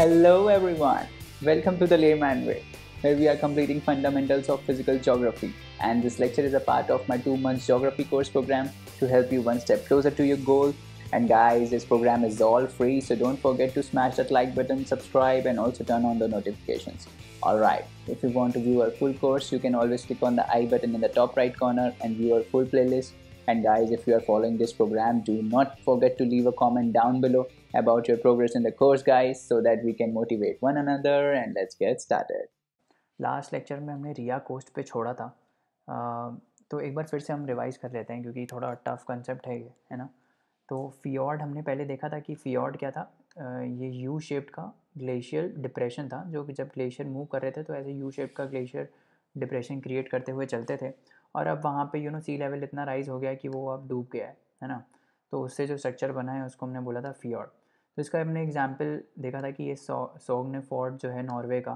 Hello everyone! Welcome to the Layman Way, where we are completing fundamentals of physical geography. And this lecture is a part of my two months geography course program to help you one step closer to your goal. And guys, this program is all free, so don't forget to smash that like button, subscribe, and also turn on the notifications. Alright, if you want to view our full course, you can always click on the I button in the top right corner and view our full playlist. And guys, if you are following this program, do not forget to leave a comment down below about your progress in the course guys so that we can motivate one another and let's get started. last lecture mein humne ria coast pe छोड़ा tha to ek bar fir se hum revise kar lete hain kyunki thoda tough concept hai ye hai na to fjord humne pehle dekha tha ki fjord kya tha था uh, ये U shaped का glacier depression था जो कि जब glacier move कर रहे थे तो ऐसे यू शेप का ग्लेशियर डिप्रेशन क्रिएट करते हुए चलते थे और अब वहाँ पे यू नो सी लेवल इतना राइज हो गया कि वो अब डूब गया है है ना तो उससे जो स्ट्रक्चर बना है उसको हमने बोला था फियॉर्ड तो इसका हमने एग्जाम्पल देखा था कि ये सोगने फोर्ड जो है नॉर्वे का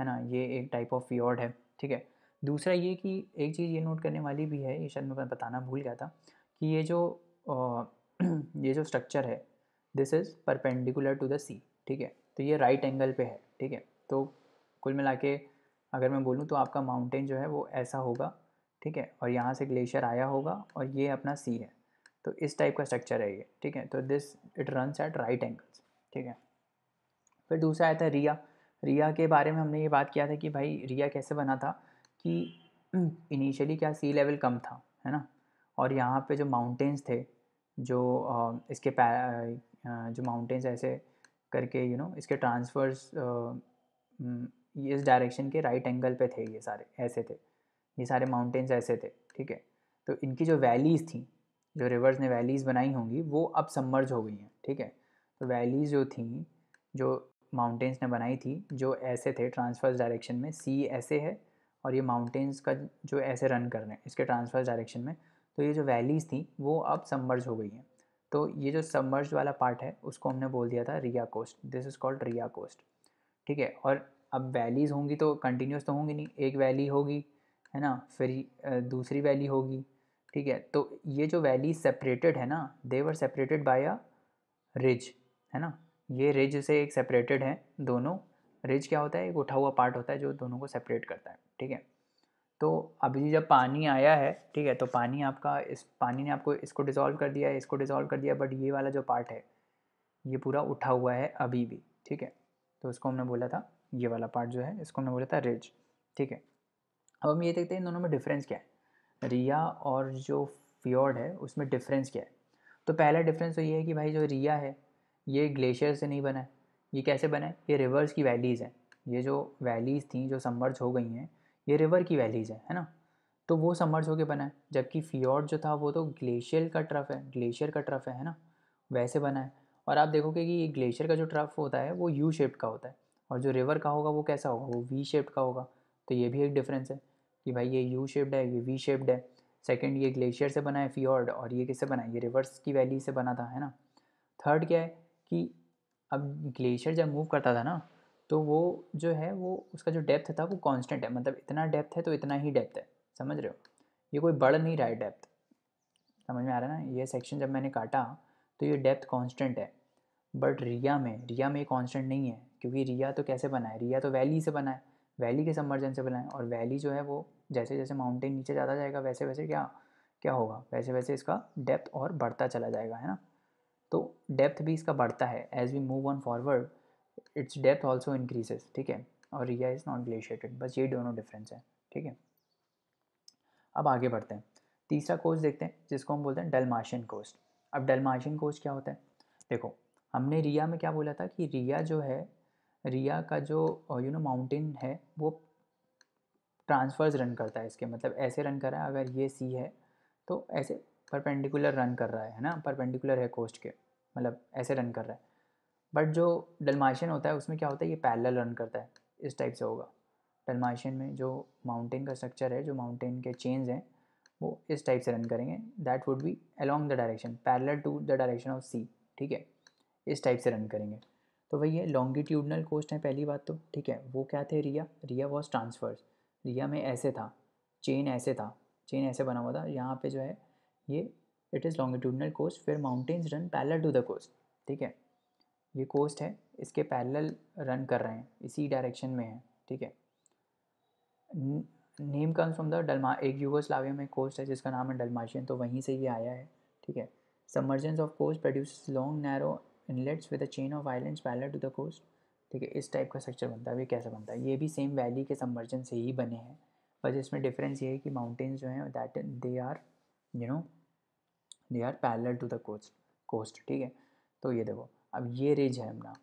है ना ये एक टाइप ऑफ फ्योर्ड है ठीक है दूसरा ये कि एक चीज़ ये नोट करने वाली भी है ये शायद मैं बताना भूल गया था कि ये जो आ, ये जो स्ट्रक्चर है this is perpendicular to the sea ठीक है तो ये राइट right एंगल पे है ठीक है तो कुल मिला के अगर मैं बोलूँ तो आपका माउंटेन जो है वो ऐसा होगा ठीक है और यहाँ से ग्लेशियर आया होगा और ये अपना सी है तो इस टाइप का स्ट्रक्चर है ये ठीक है तो this it run at right angles ठीक है फिर दूसरा आया था रिया रिया के बारे में हमने ये बात किया था कि भाई रिया कैसे बना था कि इनिशियली क्या सी लेवल कम था है ना और यहाँ पे जो माउंटेंस थे जो इसके जो माउंटेंस ऐसे करके यू you नो know, इसके ट्रांसफर्स इस डायरेक्शन के राइट एंगल पे थे ये सारे ऐसे थे ये सारे माउंटेंस ऐसे थे ठीक है तो इनकी जो वैलीज़ थी जो रिवर्स ने वैलीज़ बनाई होंगी वो अब सबमर्ज हो गई हैं ठीक है तो वैलीज़ जो थी जो माउंटेंस ने बनाई थी जो ऐसे थे ट्रांसफर्स डायरेक्शन में सी ऐसे है और ये माउंटेंस का जो ऐसे रन कर रहे हैं इसके ट्रांसफर्स डायरेक्शन में तो ये जो वैलीज़ थी वो अब सबमर्ज हो गई हैं तो ये जो सबमर्ज वाला पार्ट है उसको हमने बोल दिया था ria coast this is called ria coast ठीक है और अब वैलीज़ होंगी तो कंटिन्यूस तो होंगी नहीं एक वैली होगी है ना फिर दूसरी वैली होगी ठीक है तो ये जो वैली सेपरेटेड है ना they're separated by a ridge है ना ये रिज से एक सेपरेटेड है दोनों रिज क्या होता है एक उठा हुआ पार्ट होता है जो दोनों को सेपरेट करता है ठीक है तो अभी जब पानी आया है ठीक है तो पानी आपका इस पानी ने आपको इसको डिज़ोल्व कर दिया है इसको डिज़ोल्व कर दिया बट ये वाला जो पार्ट है ये पूरा उठा हुआ है अभी भी ठीक है तो इसको हमने बोला था ये वाला पार्ट जो है इसको हमने बोला था रिज ठीक है अब हम ये देखते हैं इन दोनों में डिफरेंस क्या है रिया और जो फ्योर्ड है उसमें डिफरेंस क्या है तो पहला डिफरेंस तो ये है कि भाई जो रिया है ये ग्लेशियर से नहीं बना है ये कैसे बना है ये रिवर्स की वैलीज़ हैं ये जो वैलीज़ थी जो सबमर्ज हो गई हैं ये रिवर की वैलीज़ हैं है ना तो वो सबमर्ज होकर बना है जबकि फ्योर्ड जो था वो तो ग्लेशियर का ट्रफ है ग्लेशियर का ट्रफ है है ना वैसे बना है और आप देखोगे कि ये ग्लेशियर का जो ट्रफ होता है वो यू शेप का होता है और जो रिवर का होगा वो कैसा होगा वो वी शेप का होगा तो ये भी एक डिफरेंस है कि भाई ये यू शेप्ड है ये वी शेप्ड है सेकेंड ये ग्लेशियर से बना है फियॉर्ड और ये किससे बना है ये रिवर्स की वैली से बना था है ना थर्ड क्या है कि अब ग्लेशियर जब मूव करता था ना तो वो जो है वो उसका जो डेप्थ था वो कांस्टेंट है मतलब इतना डेप्थ है तो इतना ही डेप्थ है समझ रहे हो ये कोई बढ़ नहीं रहा है डेप्थ समझ में आ रहा है ना ये सेक्शन जब मैंने काटा तो ये डेप्थ कांस्टेंट है बट रिया में रिया में ये कांस्टेंट नहीं है क्योंकि रिया तो कैसे बना है रिया तो वैली से बना है वैली के सबमर्जन से बना है और वैली जो है वो जैसे जैसे माउंटेन नीचे जाता जाएगा वैसे वैसे क्या क्या होगा वैसे वैसे इसका डेप्थ और बढ़ता चला जाएगा है ना तो डेप्थ भी इसका बढ़ता है as we move on forward its depth also increases ठीक है और रिया इज़ नॉट ग्लेशिएटेड बस ये दोनों डिफरेंस है ठीक है अब आगे बढ़ते हैं तीसरा कोर्स देखते हैं जिसको हम बोलते हैं डलमाशियन कोस्ट अब डलमाशियन कोस्ट क्या होता है देखो हमने रिया में क्या बोला था कि रिया जो है रिया का जो यू नो माउंटेन है वो ट्रांसफर्स रन करता है इसके मतलब ऐसे रन कर रहा है अगर ये सी है तो ऐसे परपेंडिकुलर रन कर रहा है है ना परपेंडिकुलर है कोस्ट के मतलब ऐसे रन कर रहा है बट जो डलमाशन होता है उसमें क्या होता है ये पैरल रन करता है इस टाइप से होगा डलमाशन में जो माउंटेन का स्ट्रक्चर है जो माउंटेन के चेंज हैं वो इस टाइप से रन करेंगे that would be along the direction parallel to the direction of sea ठीक है इस टाइप से रन करेंगे तो वही है लॉन्गिट्यूडनल कोस्ट है पहली बात तो ठीक है वो क्या थे रिया रिया वॉज ट्रांसफर्स रिया में ऐसे था चेन ऐसे था चेन ऐसे बना हुआ था यहाँ पे जो है ये इट इज़ लॉन्गिट्यूडनल कोस्ट फिर mountains run parallel to the coast ठीक है ये कोस्ट है इसके पैरल रन कर रहे हैं इसी डायरेक्शन में है ठीक है नेम कम्स फ्रॉम द डलमा एक यूगोस्लाविया में कोस्ट है जिसका नाम है डलमाशियन तो वहीं से ये आया है ठीक है submergence of coast produce long narrow inlets with a chain of islands parallel to the coast ठीक है इस टाइप का स्ट्रक्चर बनता है ये कैसा बनता है ये भी सेम वैली के सम्वर्जन से ही बने हैं बस इसमें डिफरेंस ये है कि माउंटेन्स जो हैं that they are you know they are parallel to the coast coast ठीक है तो ये देखो अब ये रिज है अपना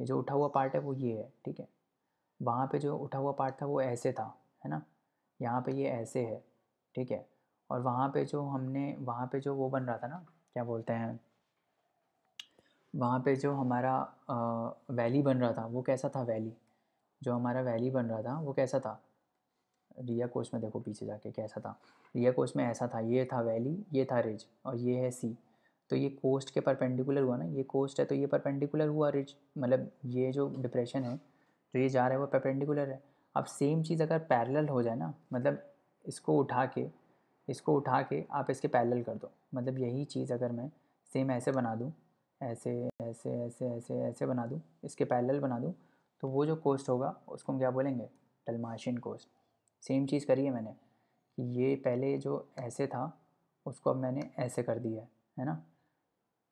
ये जो उठा हुआ पार्ट है वो ये है ठीक है वहाँ पे जो उठा हुआ पार्ट था वो ऐसे था है ना यहाँ पे ये ऐसे है ठीक है और वहाँ पे जो हमने वहाँ पे जो वो बन रहा था ना क्या बोलते हैं वहाँ पे जो हमारा वैली बन रहा था वो कैसा था वैली जो हमारा वैली बन रहा था वो कैसा था रिया कोर्स में देखो पीछे जाके कैसा था रिया कोर्स में ऐसा था ये था वैली ये था रिज और ये है सी तो ये कोस्ट के परपेंडिकुलर हुआ ना ये कोस्ट है तो ये परपेंडिकुलर हुआ रिज मतलब ये जो डिप्रेशन है जो ये जा रहा है वो परपेंडिकुलर है अब सेम चीज़ अगर पैरेलल हो जाए ना मतलब इसको उठा के इसको उठा के आप इसके पैरेलल कर दो मतलब यही चीज़ अगर मैं सेम ऐसे बना दूँ ऐसे ऐसे ऐसे ऐसे ऐसे बना दूँ इसके पैरेलल बना दूँ तो वो जो कोस्ट होगा उसको हम क्या बोलेंगे टलमाशिन कोस्ट सेम चीज़ करी है मैंने कि ये पहले जो ऐसे था उसको अब मैंने ऐसे कर दिया है है ना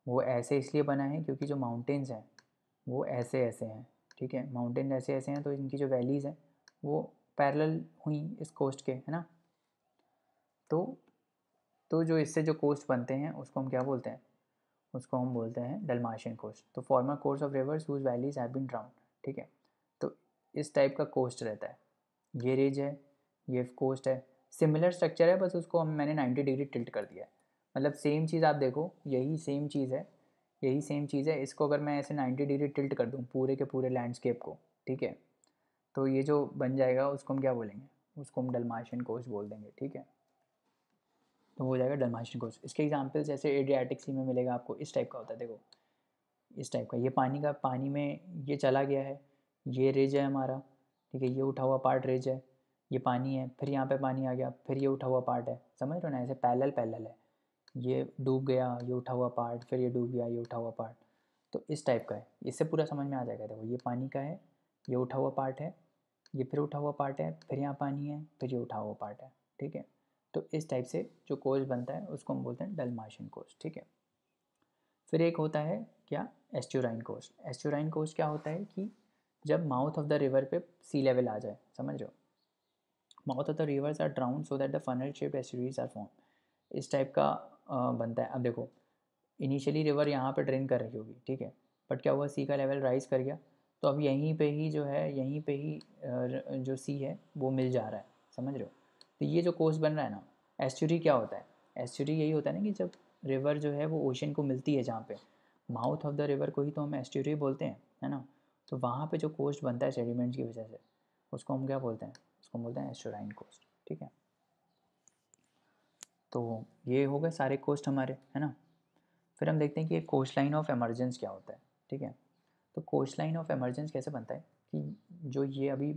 वो ऐसे इसलिए बना है क्योंकि जो माउंटेन्स हैं वो ऐसे ऐसे हैं ठीक है माउंटेन ऐसे ऐसे हैं तो इनकी जो वैलीज़ हैं वो पैरेलल हुई इस कोस्ट के है ना तो तो जो इससे जो कोस्ट बनते हैं उसको हम क्या बोलते हैं उसको हम बोलते हैं डलमाशियन कोस्ट तो former course of rivers whose valleys have been drowned ठीक है तो इस टाइप का कोस्ट रहता है ये रेज है ये कोस्ट है सिमिलर स्ट्रक्चर है बस उसको हम मैंने नाइन्टी डिग्री टिल्ट कर दिया है मतलब सेम चीज़ आप देखो यही सेम चीज़ है यही सेम चीज़ है इसको अगर मैं ऐसे नाइन्टी डिग्री टिल्ट कर दूँ पूरे के पूरे लैंडस्केप को ठीक है तो ये जो बन जाएगा उसको हम क्या बोलेंगे उसको हम डलमाशियन कोस्ट बोल देंगे ठीक है तो हो जाएगा डलमाशन कोर्स इसके एग्जाम्पल जैसे एडियाटिक सी में मिलेगा आपको इस टाइप का होता है देखो इस टाइप का ये पानी का पानी में ये चला गया है ये रेज है हमारा ठीक है ये उठा हुआ पार्ट रेज है ये पानी है फिर यहाँ पे पानी आ गया फिर ये उठा हुआ पार्ट है समझ रहे हो ना ऐसे पैलल पैलल है ये डूब गया ये उठा हुआ पार्ट फिर ये डूब गया ये उठा हुआ पार्ट तो इस टाइप का है इससे पूरा समझ में आ जाएगा देखो ये पानी का है ये उठा हुआ पार्ट है ये फिर उठा हुआ पार्ट है फिर यहाँ पानी है फिर ये उठा हुआ पार्ट है ठीक है तो इस टाइप से जो कोर्स बनता है उसको हम बोलते हैं डलमार्शन कोर्स ठीक है फिर एक होता है क्या एस्टोराइन कोर्स एस्टोराइन कोर्स क्या होता है कि जब माउथ ऑफ द रिवर पे सी लेवल आ जाए समझ रहे हो mouth of the rivers are drowned so that the funnel shape estuaries are form इस टाइप का बनता है अब देखो इनिशियली रिवर यहाँ पर ड्रेन कर रही होगी ठीक है बट क्या हुआ सी का लेवल राइज कर गया तो अब यहीं पे ही जो है यहीं पे ही जो सी है वो मिल जा रहा है समझ रहे हो तो ये जो कोस्ट बन रहा है ना एस्चुरी क्या होता है एस्चुरी यही होता है ना कि जब रिवर जो है वो ओशन को मिलती है जहाँ पे माउथ ऑफ द रिवर को ही तो हम एस्चुरी बोलते हैं है ना तो वहाँ पे जो कोस्ट बनता है सेडिमेंट्स की वजह से उसको हम क्या बोलते हैं उसको बोलते हैं एस्टोराइन कोस्ट ठीक है तो ये हो गए सारे कोस्ट हमारे है ना फिर हम देखते हैं कि कोस्ट लाइन ऑफ एमरजेंस क्या होता है ठीक है तो कोस्ट लाइन ऑफ एमरजेंस कैसे बनता है कि जो ये अभी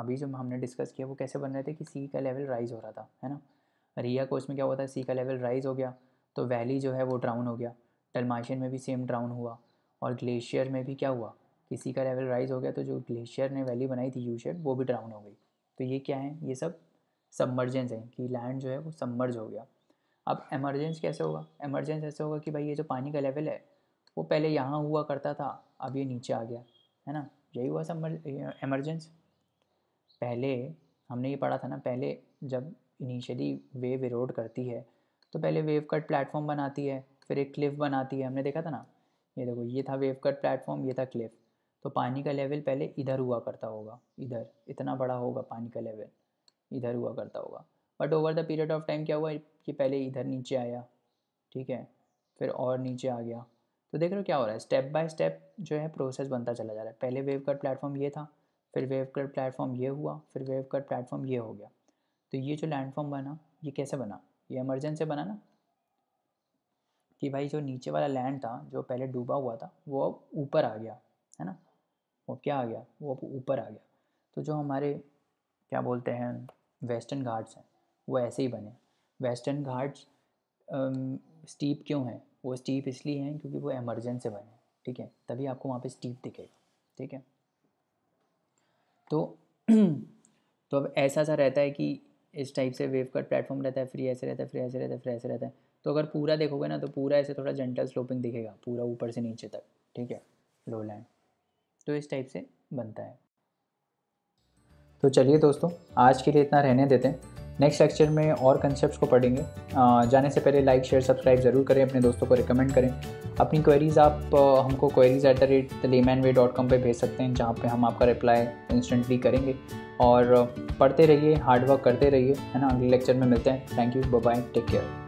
अभी जो हमने डिस्कस किया वो कैसे बन रहे थे कि सी का लेवल राइज हो रहा था है ना रिया कोर्स में क्या होता है सी का लेवल राइज हो गया तो वैली जो है वो ड्राउन हो गया टलमाशन में भी सेम ड्राउन हुआ और ग्लेशियर में भी क्या हुआ कि सी का लेवल राइज हो गया तो जो ग्लेशियर ने वैली बनाई थी यू वो भी ड्राउन हो गई तो ये क्या है ये सब सबमर्जेंस हैं कि लैंड जो है वो सबमर्ज हो गया अब एमरजेंस कैसे होगा एमरजेंस ऐसे होगा कि भाई ये जो पानी का लेवल है वो पहले यहाँ हुआ करता था अब ये नीचे आ गया है ना यही हुआ सब एमरजेंस पहले हमने ये पढ़ा था ना पहले जब इनिशियली वेव इरोड करती है तो पहले वेव कट प्लेटफॉर्म बनाती है फिर एक क्लिफ बनाती है हमने देखा था ना ये देखो ये था वेव कट प्लेटफॉर्म ये था क्लिफ तो पानी का लेवल पहले इधर हुआ करता होगा इधर इतना बड़ा होगा पानी का लेवल इधर हुआ करता होगा but over the period of time क्या हुआ कि पहले इधर नीचे आया ठीक है फिर और नीचे आ गया तो देख रहे हो क्या हो रहा है स्टेप बाय स्टेप जो है प्रोसेस बनता चला जा रहा है पहले वेव कट प्लेटफॉर्म ये था फिर वेव कट प्लेटफॉर्म ये हुआ फिर वेव कट प्लेटफॉर्म ये हो गया तो ये जो लैंडफॉर्म बना ये कैसे बना ये एमरजेंट से बना ना कि भाई जो नीचे वाला लैंड था जो पहले डूबा हुआ था वो अब ऊपर आ गया है ना वो क्या आ गया वो अब ऊपर आ गया तो जो हमारे क्या बोलते हैं वेस्टर्न घाट्स हैं वो ऐसे ही बने वेस्टर्न घाट्स स्टीप क्यों हैं वो स्टीप इसलिए हैं क्योंकि वो एमरजेंट से बने ठीक है तभी आपको वहाँ पे स्टीप दिखेगा ठीक है तो तो अब ऐसा सा रहता है कि इस टाइप से वेव कट प्लेटफॉर्म रहता है फ्री ऐसे रहता है फ्री ऐसे रहता है फ्री ऐसे रहता है तो अगर पूरा देखोगे ना तो पूरा ऐसे थोड़ा जेंटल स्लोपिंग दिखेगा पूरा ऊपर से नीचे तक ठीक है लो लैंड तो इस टाइप से बनता है तो चलिए दोस्तों आज के लिए इतना रहने देते हैं नेक्स्ट लेक्चर में और कंसेप्ट को पढ़ेंगे जाने से पहले लाइक शेयर सब्सक्राइब ज़रूर करें अपने दोस्तों को रिकमेंड करें अपनी क्वेरीज़ आप हमको queries at the rate the layman way dot com पर भेज सकते हैं जहाँ पर हम आपका रिप्लाई इंस्टेंटली करेंगे और पढ़ते रहिए हार्डवर्क करते रहिए है ना अगले लेक्चर में मिलते हैं thank you bye take care